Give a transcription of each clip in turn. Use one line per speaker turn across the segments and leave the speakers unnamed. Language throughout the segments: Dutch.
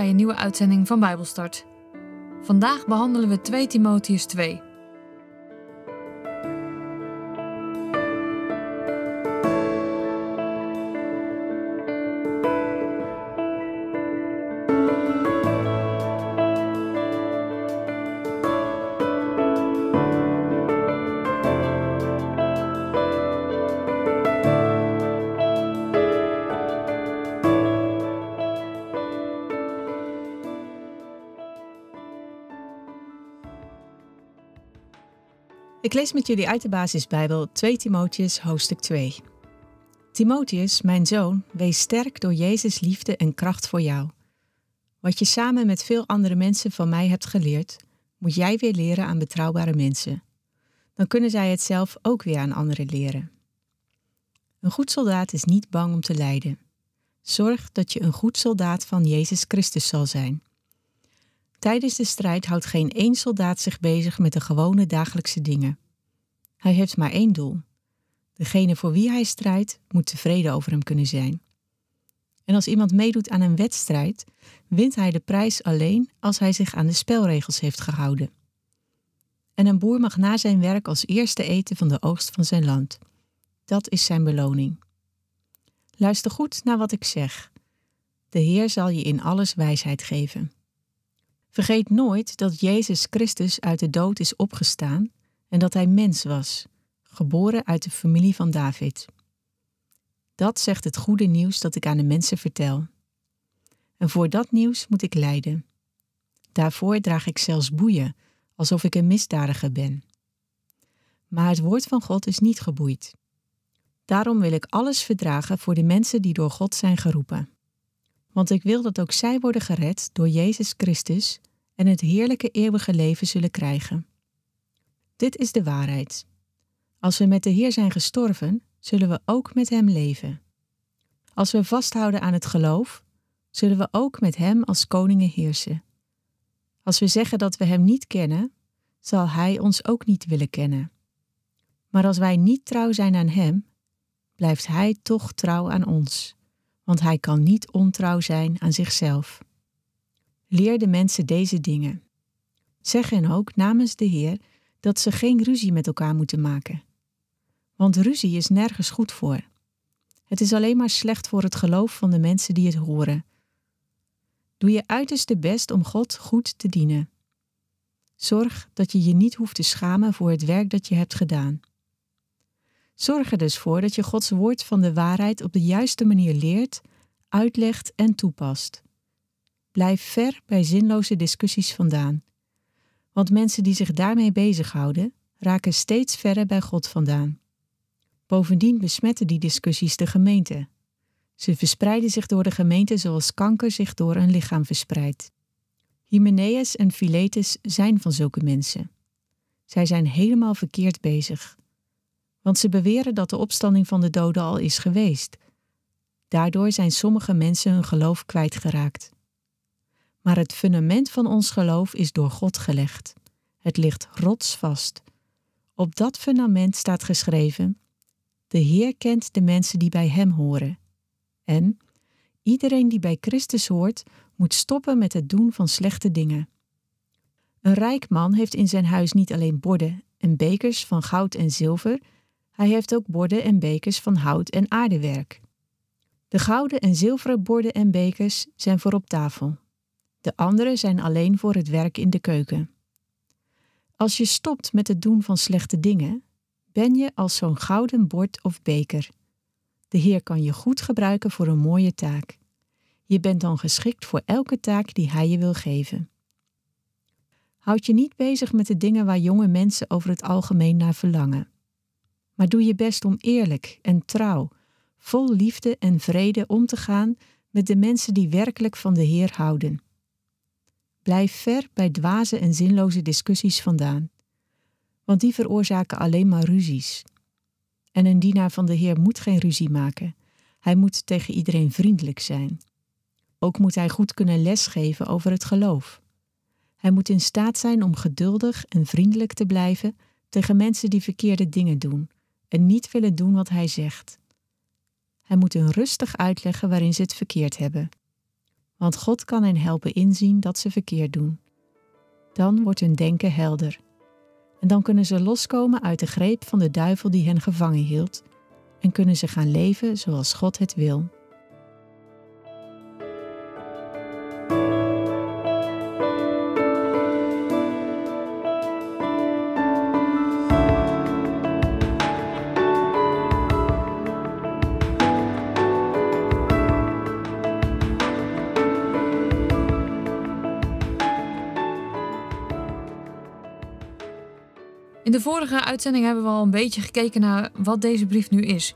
bij een nieuwe uitzending van Bijbelstart. Vandaag behandelen we 2 Timotheus 2.
Ik lees met jullie uit de basisbijbel 2 Timotheus hoofdstuk 2. Timotheus, mijn zoon, wees sterk door Jezus liefde en kracht voor jou. Wat je samen met veel andere mensen van mij hebt geleerd, moet jij weer leren aan betrouwbare mensen. Dan kunnen zij het zelf ook weer aan anderen leren. Een goed soldaat is niet bang om te lijden. Zorg dat je een goed soldaat van Jezus Christus zal zijn. Tijdens de strijd houdt geen één soldaat zich bezig met de gewone dagelijkse dingen. Hij heeft maar één doel. Degene voor wie hij strijdt moet tevreden over hem kunnen zijn. En als iemand meedoet aan een wedstrijd, wint hij de prijs alleen als hij zich aan de spelregels heeft gehouden. En een boer mag na zijn werk als eerste eten van de oogst van zijn land. Dat is zijn beloning. Luister goed naar wat ik zeg. De Heer zal je in alles wijsheid geven. Vergeet nooit dat Jezus Christus uit de dood is opgestaan en dat hij mens was, geboren uit de familie van David. Dat zegt het goede nieuws dat ik aan de mensen vertel. En voor dat nieuws moet ik lijden. Daarvoor draag ik zelfs boeien, alsof ik een misdadiger ben. Maar het woord van God is niet geboeid. Daarom wil ik alles verdragen voor de mensen die door God zijn geroepen. Want ik wil dat ook zij worden gered door Jezus Christus en het heerlijke eeuwige leven zullen krijgen. Dit is de waarheid. Als we met de Heer zijn gestorven, zullen we ook met Hem leven. Als we vasthouden aan het geloof, zullen we ook met Hem als koningen heersen. Als we zeggen dat we Hem niet kennen, zal Hij ons ook niet willen kennen. Maar als wij niet trouw zijn aan Hem, blijft Hij toch trouw aan ons want hij kan niet ontrouw zijn aan zichzelf. Leer de mensen deze dingen. Zeg hen ook namens de Heer dat ze geen ruzie met elkaar moeten maken. Want ruzie is nergens goed voor. Het is alleen maar slecht voor het geloof van de mensen die het horen. Doe je uiterste best om God goed te dienen. Zorg dat je je niet hoeft te schamen voor het werk dat je hebt gedaan. Zorg er dus voor dat je Gods woord van de waarheid op de juiste manier leert, uitlegt en toepast. Blijf ver bij zinloze discussies vandaan. Want mensen die zich daarmee bezighouden, raken steeds verder bij God vandaan. Bovendien besmetten die discussies de gemeente. Ze verspreiden zich door de gemeente zoals kanker zich door een lichaam verspreidt. Hymenaeus en Philetus zijn van zulke mensen. Zij zijn helemaal verkeerd bezig want ze beweren dat de opstanding van de doden al is geweest. Daardoor zijn sommige mensen hun geloof kwijtgeraakt. Maar het fundament van ons geloof is door God gelegd. Het ligt rotsvast. Op dat fundament staat geschreven: De Heer kent de mensen die bij Hem horen. En iedereen die bij Christus hoort, moet stoppen met het doen van slechte dingen. Een rijk man heeft in zijn huis niet alleen borden en bekers van goud en zilver, hij heeft ook borden en bekers van hout en aardewerk. De gouden en zilveren borden en bekers zijn voor op tafel. De andere zijn alleen voor het werk in de keuken. Als je stopt met het doen van slechte dingen, ben je als zo'n gouden bord of beker. De Heer kan je goed gebruiken voor een mooie taak. Je bent dan geschikt voor elke taak die Hij je wil geven. Houd je niet bezig met de dingen waar jonge mensen over het algemeen naar verlangen maar doe je best om eerlijk en trouw, vol liefde en vrede om te gaan met de mensen die werkelijk van de Heer houden. Blijf ver bij dwaze en zinloze discussies vandaan, want die veroorzaken alleen maar ruzies. En een dienaar van de Heer moet geen ruzie maken, hij moet tegen iedereen vriendelijk zijn. Ook moet hij goed kunnen lesgeven over het geloof. Hij moet in staat zijn om geduldig en vriendelijk te blijven tegen mensen die verkeerde dingen doen, en niet willen doen wat hij zegt. Hij moet hun rustig uitleggen waarin ze het verkeerd hebben. Want God kan hen helpen inzien dat ze verkeerd doen. Dan wordt hun denken helder. En dan kunnen ze loskomen uit de greep van de duivel die hen gevangen hield en kunnen ze gaan leven zoals God het wil.
de vorige uitzending hebben we al een beetje gekeken naar wat deze brief nu is.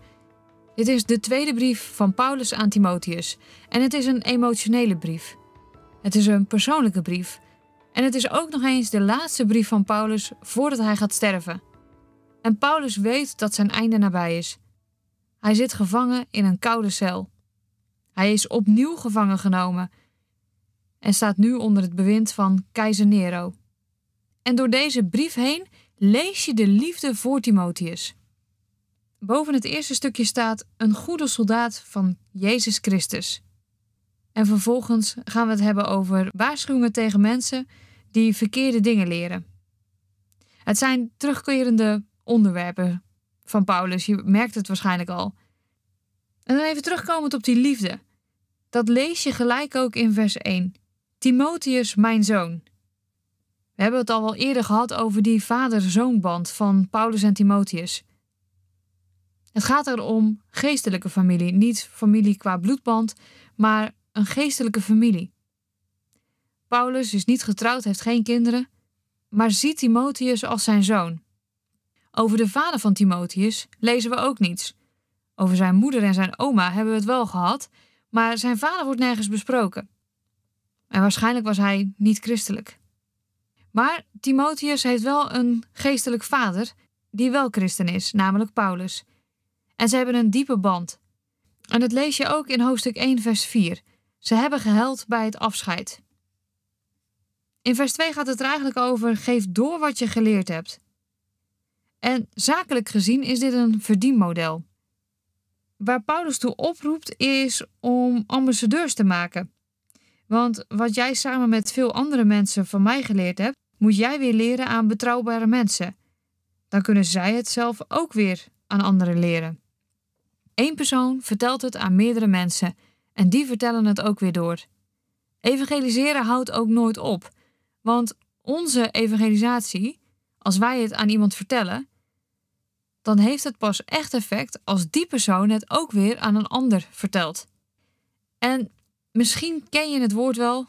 Dit is de tweede brief van Paulus aan Timotheus en het is een emotionele brief. Het is een persoonlijke brief en het is ook nog eens de laatste brief van Paulus voordat hij gaat sterven. En Paulus weet dat zijn einde nabij is. Hij zit gevangen in een koude cel. Hij is opnieuw gevangen genomen en staat nu onder het bewind van keizer Nero. En door deze brief heen lees je de liefde voor Timotheus. Boven het eerste stukje staat een goede soldaat van Jezus Christus. En vervolgens gaan we het hebben over waarschuwingen tegen mensen die verkeerde dingen leren. Het zijn terugkerende onderwerpen van Paulus, je merkt het waarschijnlijk al. En dan even terugkomend op die liefde. Dat lees je gelijk ook in vers 1. Timotheus, mijn zoon. We hebben het al wel eerder gehad over die vader-zoonband van Paulus en Timotheus. Het gaat er om geestelijke familie, niet familie qua bloedband, maar een geestelijke familie. Paulus is niet getrouwd, heeft geen kinderen, maar ziet Timotheus als zijn zoon. Over de vader van Timotheus lezen we ook niets. Over zijn moeder en zijn oma hebben we het wel gehad, maar zijn vader wordt nergens besproken. En waarschijnlijk was hij niet christelijk. Maar Timotheus heeft wel een geestelijk vader die wel christen is, namelijk Paulus. En ze hebben een diepe band. En dat lees je ook in hoofdstuk 1, vers 4. Ze hebben geheld bij het afscheid. In vers 2 gaat het er eigenlijk over: geef door wat je geleerd hebt. En zakelijk gezien is dit een verdienmodel. Waar Paulus toe oproept is om ambassadeurs te maken. Want wat jij samen met veel andere mensen van mij geleerd hebt, moet jij weer leren aan betrouwbare mensen. Dan kunnen zij het zelf ook weer aan anderen leren. Eén persoon vertelt het aan meerdere mensen en die vertellen het ook weer door. Evangeliseren houdt ook nooit op, want onze evangelisatie, als wij het aan iemand vertellen, dan heeft het pas echt effect als die persoon het ook weer aan een ander vertelt. En misschien ken je het woord wel,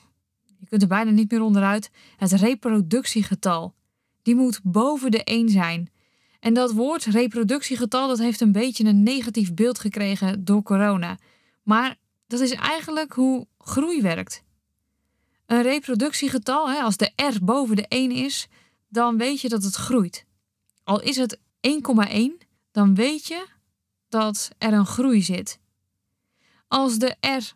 je kunt er bijna niet meer onderuit. Het reproductiegetal. Die moet boven de 1 zijn. En dat woord reproductiegetal dat heeft een beetje een negatief beeld gekregen door corona. Maar dat is eigenlijk hoe groei werkt. Een reproductiegetal, hè, als de R boven de 1 is, dan weet je dat het groeit. Al is het 1,1, dan weet je dat er een groei zit. Als de R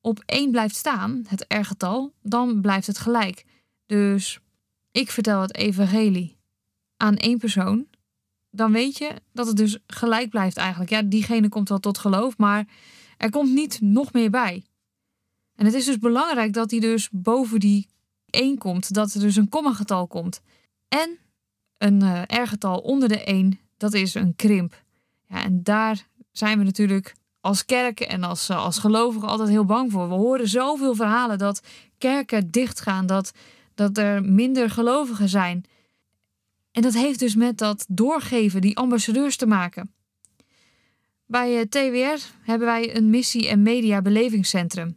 op 1 blijft staan, het R-getal, dan blijft het gelijk. Dus ik vertel het evangelie aan één persoon, dan weet je dat het dus gelijk blijft eigenlijk. Ja, diegene komt wel tot geloof, maar er komt niet nog meer bij. En het is dus belangrijk dat die dus boven die 1 komt, dat er dus een kommagetal komt. En een eh, R-getal onder de 1, dat is een krimp. Ja, en daar zijn we natuurlijk als kerk en als, eh, als gelovigen altijd heel bang voor. We horen zoveel verhalen dat kerken dichtgaan, dat, dat er minder gelovigen zijn. En dat heeft dus met dat doorgeven, die ambassadeurs te maken. Bij eh, TWR hebben wij een missie- en media belevingscentrum.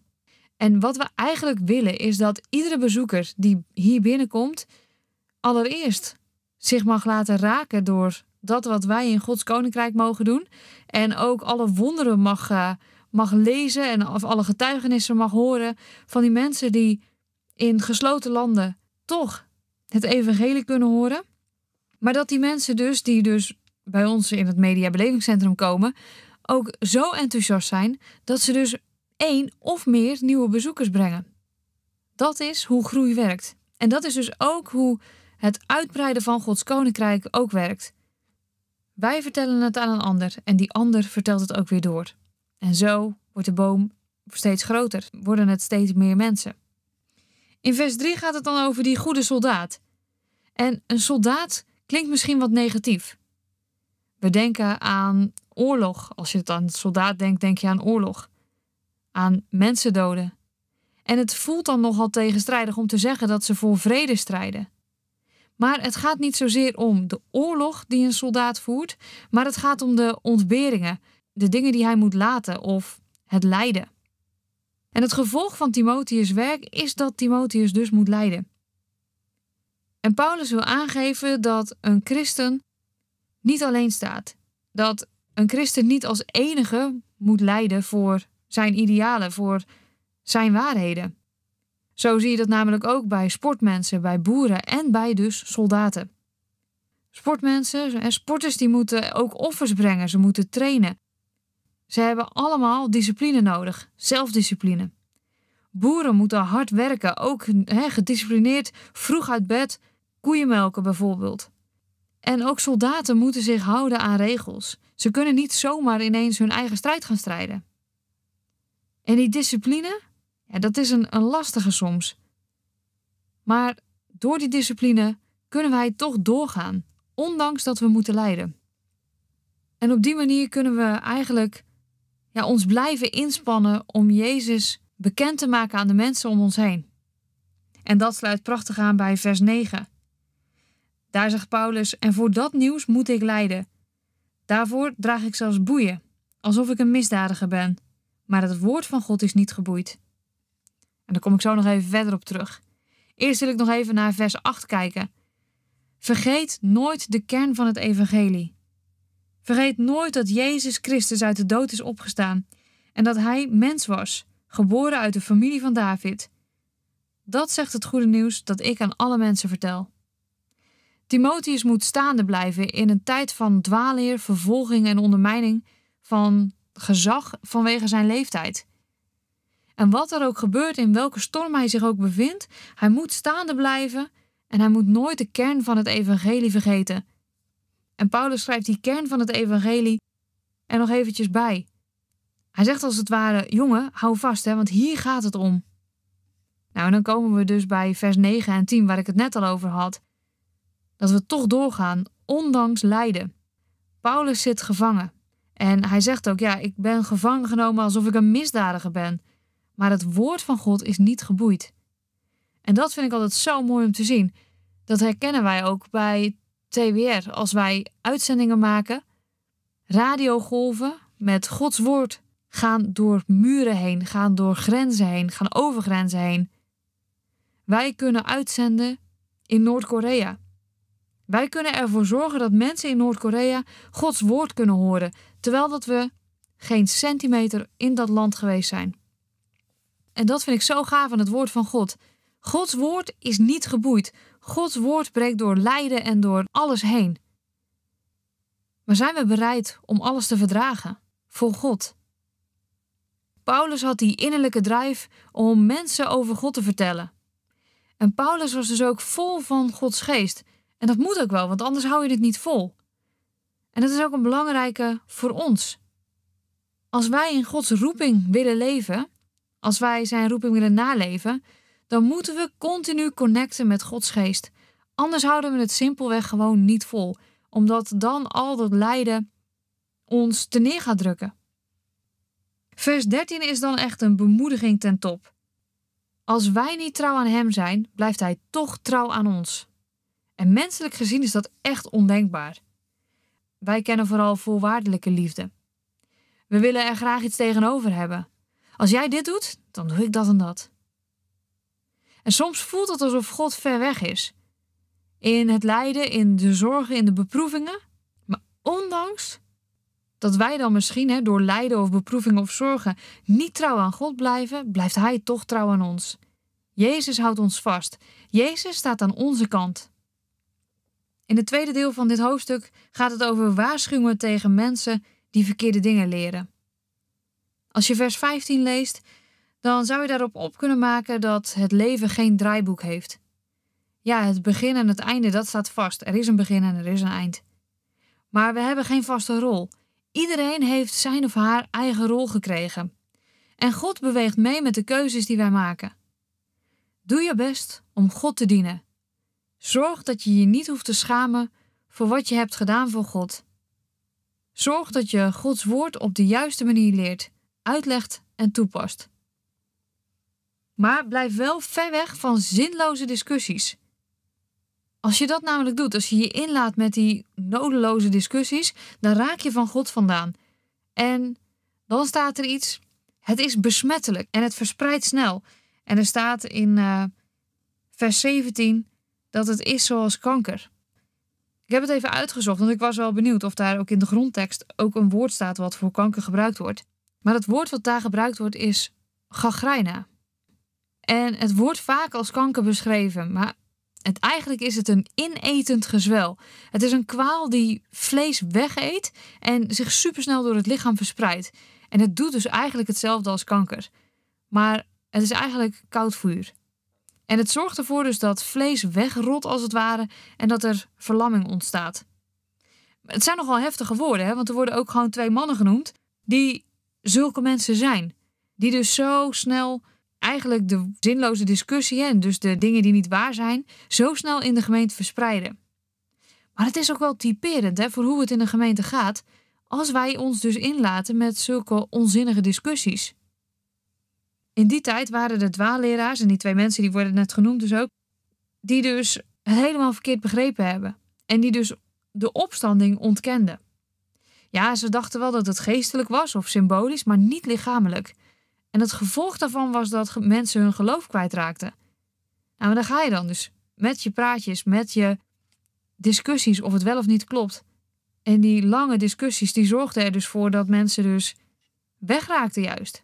En wat we eigenlijk willen is dat iedere bezoeker die hier binnenkomt, allereerst zich mag laten raken door dat wat wij in Gods koninkrijk mogen doen. En ook alle wonderen mag, eh, mag lezen en of alle getuigenissen mag horen van die mensen die in gesloten landen toch het evangelie kunnen horen. Maar dat die mensen dus, die dus bij ons in het Media Belevingscentrum komen, ook zo enthousiast zijn dat ze dus één of meer nieuwe bezoekers brengen. Dat is hoe groei werkt. En dat is dus ook hoe het uitbreiden van Gods koninkrijk ook werkt. Wij vertellen het aan een ander en die ander vertelt het ook weer door. En zo wordt de boom steeds groter, worden het steeds meer mensen. In vers 3 gaat het dan over die goede soldaat. En een soldaat klinkt misschien wat negatief. We denken aan oorlog. Als je het aan een soldaat denkt, denk je aan oorlog. Aan mensen doden. En het voelt dan nogal tegenstrijdig om te zeggen dat ze voor vrede strijden. Maar het gaat niet zozeer om de oorlog die een soldaat voert, maar het gaat om de ontberingen, de dingen die hij moet laten of het lijden. En het gevolg van Timotheus' werk is dat Timotheus dus moet lijden. En Paulus wil aangeven dat een christen niet alleen staat, dat een christen niet als enige moet lijden voor zijn idealen, voor zijn waarheden. Zo zie je dat namelijk ook bij sportmensen, bij boeren en bij dus soldaten. Sportmensen en sporters die moeten ook offers brengen, ze moeten trainen. Ze hebben allemaal discipline nodig, zelfdiscipline. Boeren moeten hard werken, ook gedisciplineerd, vroeg uit bed, koeien melken bijvoorbeeld. En ook soldaten moeten zich houden aan regels. Ze kunnen niet zomaar ineens hun eigen strijd gaan strijden. En die discipline, ja, dat is een, een lastige soms. Maar door die discipline kunnen wij toch doorgaan, ondanks dat we moeten lijden. En op die manier kunnen we eigenlijk ja, ons blijven inspannen om Jezus bekend te maken aan de mensen om ons heen. En dat sluit prachtig aan bij vers 9. Daar zegt Paulus: En voor dat nieuws moet ik lijden. Daarvoor draag ik zelfs boeien, alsof ik een misdadiger ben. Maar het woord van God is niet geboeid. En daar kom ik zo nog even verder op terug. Eerst wil ik nog even naar vers 8 kijken. Vergeet nooit de kern van het evangelie. Vergeet nooit dat Jezus Christus uit de dood is opgestaan en dat hij mens was, geboren uit de familie van David. Dat zegt het goede nieuws dat ik aan alle mensen vertel. Timotheus moet staande blijven in een tijd van dwaalleer, vervolging en ondermijning van gezag vanwege zijn leeftijd. En wat er ook gebeurt, in welke storm hij zich ook bevindt, hij moet staande blijven en hij moet nooit de kern van het evangelie vergeten. En Paulus schrijft die kern van het evangelie er nog eventjes bij. Hij zegt als het ware: jongen, hou vast, hè, want hier gaat het om. Nou, en dan komen we dus bij vers 9 en 10, waar ik het net al over had. Dat we toch doorgaan, ondanks lijden. Paulus zit gevangen. En hij zegt ook: Ja, ik ben gevangen genomen alsof ik een misdadiger ben. Maar het woord van God is niet geboeid. En dat vind ik altijd zo mooi om te zien. Dat herkennen wij ook bij TWR. Als wij uitzendingen maken, radiogolven met Gods woord gaan door muren heen, gaan door grenzen heen, gaan over grenzen heen. Wij kunnen uitzenden in Noord-Korea. Wij kunnen ervoor zorgen dat mensen in Noord-Korea Gods woord kunnen horen, terwijl dat we geen centimeter in dat land geweest zijn. En dat vind ik zo gaaf aan het woord van God. Gods woord is niet geboeid. Gods woord breekt door lijden en door alles heen. Maar zijn we bereid om alles te verdragen voor God? Paulus had die innerlijke drijf om mensen over God te vertellen. En Paulus was dus ook vol van Gods geest. En dat moet ook wel, want anders hou je dit niet vol. En dat is ook een belangrijke voor ons. Als wij in Gods roeping willen leven, als wij zijn roeping willen naleven, dan moeten we continu connecten met Gods geest. Anders houden we het simpelweg gewoon niet vol, omdat dan al dat lijden ons te neer gaat drukken. Vers 13 is dan echt een bemoediging ten top. Als wij niet trouw aan Hem zijn, blijft Hij toch trouw aan ons. En menselijk gezien is dat echt ondenkbaar. Wij kennen vooral voorwaardelijke liefde. We willen er graag iets tegenover hebben. Als jij dit doet, dan doe ik dat en dat. En soms voelt het alsof God ver weg is. In het lijden, in de zorgen, in de beproevingen. Maar ondanks dat wij dan misschien hè, door lijden of beproevingen of zorgen niet trouw aan God blijven, blijft Hij toch trouw aan ons. Jezus houdt ons vast. Jezus staat aan onze kant. In het tweede deel van dit hoofdstuk gaat het over waarschuwingen tegen mensen die verkeerde dingen leren. Als je vers 15 leest, dan zou je daarop op kunnen maken dat het leven geen draaiboek heeft. Ja, het begin en het einde, dat staat vast. Er is een begin en er is een eind. Maar we hebben geen vaste rol. Iedereen heeft zijn of haar eigen rol gekregen. En God beweegt mee met de keuzes die wij maken. Doe je best om God te dienen. Zorg dat je je niet hoeft te schamen voor wat je hebt gedaan voor God. Zorg dat je Gods woord op de juiste manier leert uitlegt en toepast. Maar blijf wel ver weg van zinloze discussies. Als je dat namelijk doet, als je je inlaat met die nodeloze discussies, dan raak je van God vandaan. En dan staat er iets, het is besmettelijk en het verspreidt snel. En er staat in eh, vers 17 dat het is zoals kanker. Ik heb het even uitgezocht, want ik was wel benieuwd of daar ook in de grondtekst ook een woord staat wat voor kanker gebruikt wordt. Maar het woord wat daar gebruikt wordt is gangrijna. En het wordt vaak als kanker beschreven, maar het, eigenlijk is het een inetend gezwel. Het is een kwaal die vlees wegeet en zich supersnel door het lichaam verspreidt. En het doet dus eigenlijk hetzelfde als kanker. Maar het is eigenlijk koud vuur. En het zorgt ervoor dus dat vlees wegrot als het ware en dat er verlamming ontstaat. Het zijn nogal heftige woorden, hè? want er worden ook gewoon twee mannen genoemd die zulke mensen zijn. Die dus zo snel eigenlijk de zinloze discussie en dus de dingen die niet waar zijn, zo snel in de gemeente verspreiden. Maar het is ook wel typerend hè, voor hoe het in de gemeente gaat als wij ons dus inlaten met zulke onzinnige discussies. In die tijd waren de dwaalleraars, en die twee mensen die worden net genoemd dus ook, die dus het helemaal verkeerd begrepen hebben. En die dus de opstanding ontkenden. Ja, ze dachten wel dat het geestelijk was of symbolisch, maar niet lichamelijk. En het gevolg daarvan was dat mensen hun geloof kwijtraakten. Nou, dan ga je dan dus. Met je praatjes, met je discussies of het wel of niet klopt. En die lange discussies die zorgden er dus voor dat mensen dus wegraakten juist.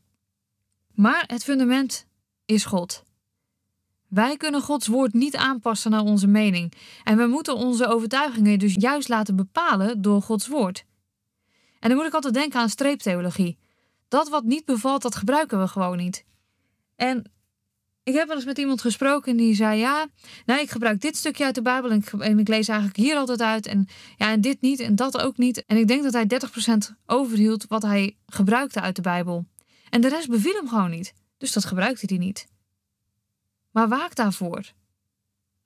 Maar het fundament is God. Wij kunnen Gods woord niet aanpassen naar onze mening. En we moeten onze overtuigingen dus juist laten bepalen door Gods woord. En dan moet ik altijd denken aan streeptheologie. Dat wat niet bevalt, dat gebruiken we gewoon niet. En ik heb wel eens met iemand gesproken die zei: Ja, nou, ik gebruik dit stukje uit de Bijbel en ik, en ik lees eigenlijk hier altijd uit. En, ja, en dit niet en dat ook niet. En ik denk dat hij 30% overhield wat hij gebruikte uit de Bijbel. En de rest beviel hem gewoon niet. Dus dat gebruikte hij niet. Maar waak daarvoor.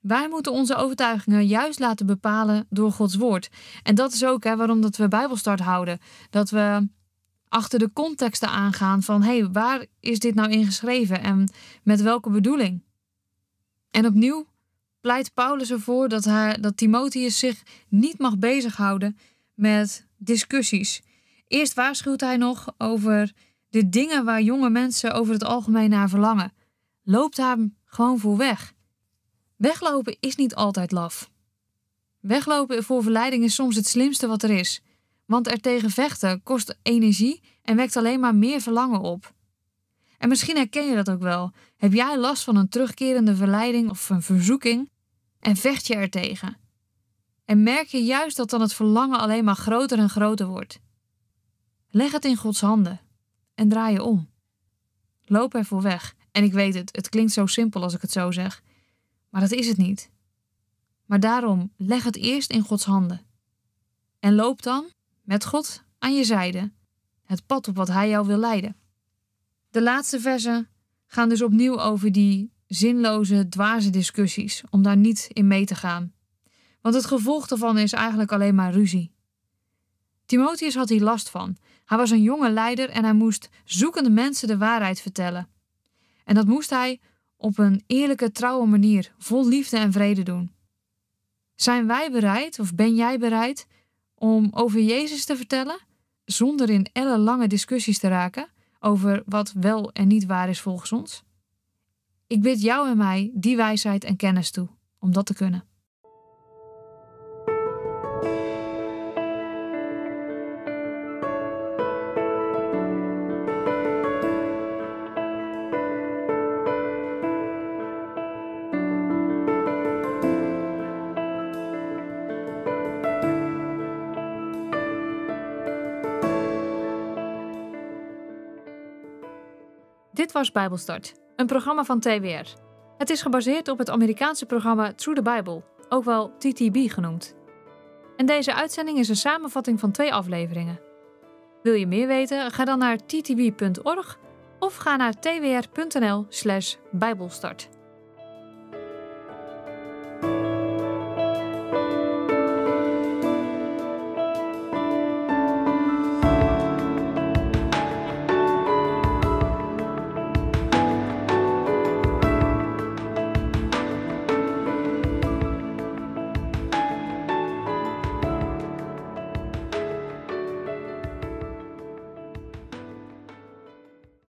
Wij moeten onze overtuigingen juist laten bepalen door Gods woord. En dat is ook hè, waarom dat we Bijbelstart houden. Dat we achter de contexten aangaan van hé, hey, waar is dit nou ingeschreven en met welke bedoeling? En opnieuw pleit Paulus ervoor dat, hij, dat Timotheus zich niet mag bezighouden met discussies. Eerst waarschuwt hij nog over de dingen waar jonge mensen over het algemeen naar verlangen. Loopt daar gewoon voor weg. Weglopen is niet altijd laf. Weglopen voor verleiding is soms het slimste wat er is, want er tegen vechten kost energie en wekt alleen maar meer verlangen op. En misschien herken je dat ook wel. Heb jij last van een terugkerende verleiding of een verzoeking en vecht je er tegen? En merk je juist dat dan het verlangen alleen maar groter en groter wordt? Leg het in Gods handen en draai je om. Loop ervoor weg. En ik weet het, het klinkt zo simpel als ik het zo zeg. Maar dat is het niet. Maar daarom leg het eerst in Gods handen. En loop dan, met God aan je zijde, het pad op wat Hij jou wil leiden. De laatste versen gaan dus opnieuw over die zinloze, dwaze discussies, om daar niet in mee te gaan. Want het gevolg daarvan is eigenlijk alleen maar ruzie. Timotheus had hier last van. Hij was een jonge leider en hij moest zoekende mensen de waarheid vertellen. En dat moest hij op een eerlijke, trouwe manier, vol liefde en vrede doen. Zijn wij bereid, of ben jij bereid, om over Jezus te vertellen, zonder in ellenlange discussies te raken over wat wel en niet waar is volgens ons? Ik bid jou en mij die wijsheid en kennis toe, om dat te kunnen. was Bijbelstart, een programma van TWR. Het is gebaseerd op het Amerikaanse programma Through the Bible, ook wel TTB genoemd. En deze uitzending is een samenvatting van twee afleveringen. Wil je meer weten? Ga dan naar ttb.org of ga naar twr.nl/bijbelstart.